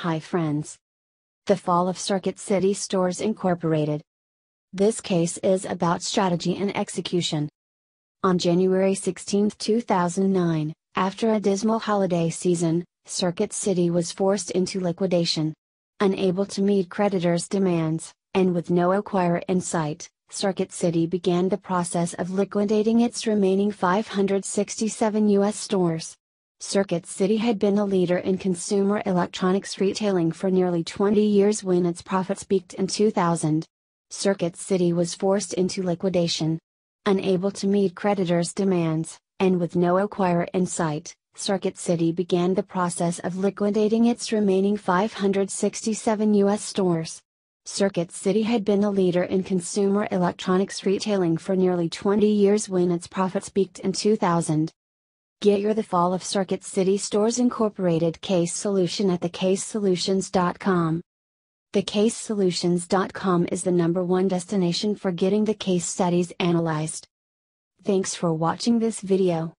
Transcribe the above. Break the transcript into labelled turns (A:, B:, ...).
A: Hi friends. The fall of Circuit City Stores Incorporated. This case is about strategy and execution. On January 16, 2009, after a dismal holiday season, Circuit City was forced into liquidation. Unable to meet creditors' demands, and with no acquirer in sight, Circuit City began the process of liquidating its remaining 567 U.S. stores. Circuit City had been a leader in consumer electronics retailing for nearly 20 years when its profits peaked in 2000. Circuit City was forced into liquidation. Unable to meet creditors' demands, and with no acquirer in sight, Circuit City began the process of liquidating its remaining 567 U.S. stores. Circuit City had been a leader in consumer electronics retailing for nearly 20 years when its profits peaked in 2000. Get your The Fall of Circuit City Stores Incorporated case solution at thecasesolutions.com. Thecasesolutions.com is the number one destination for getting the case studies analyzed. Thanks for watching this video.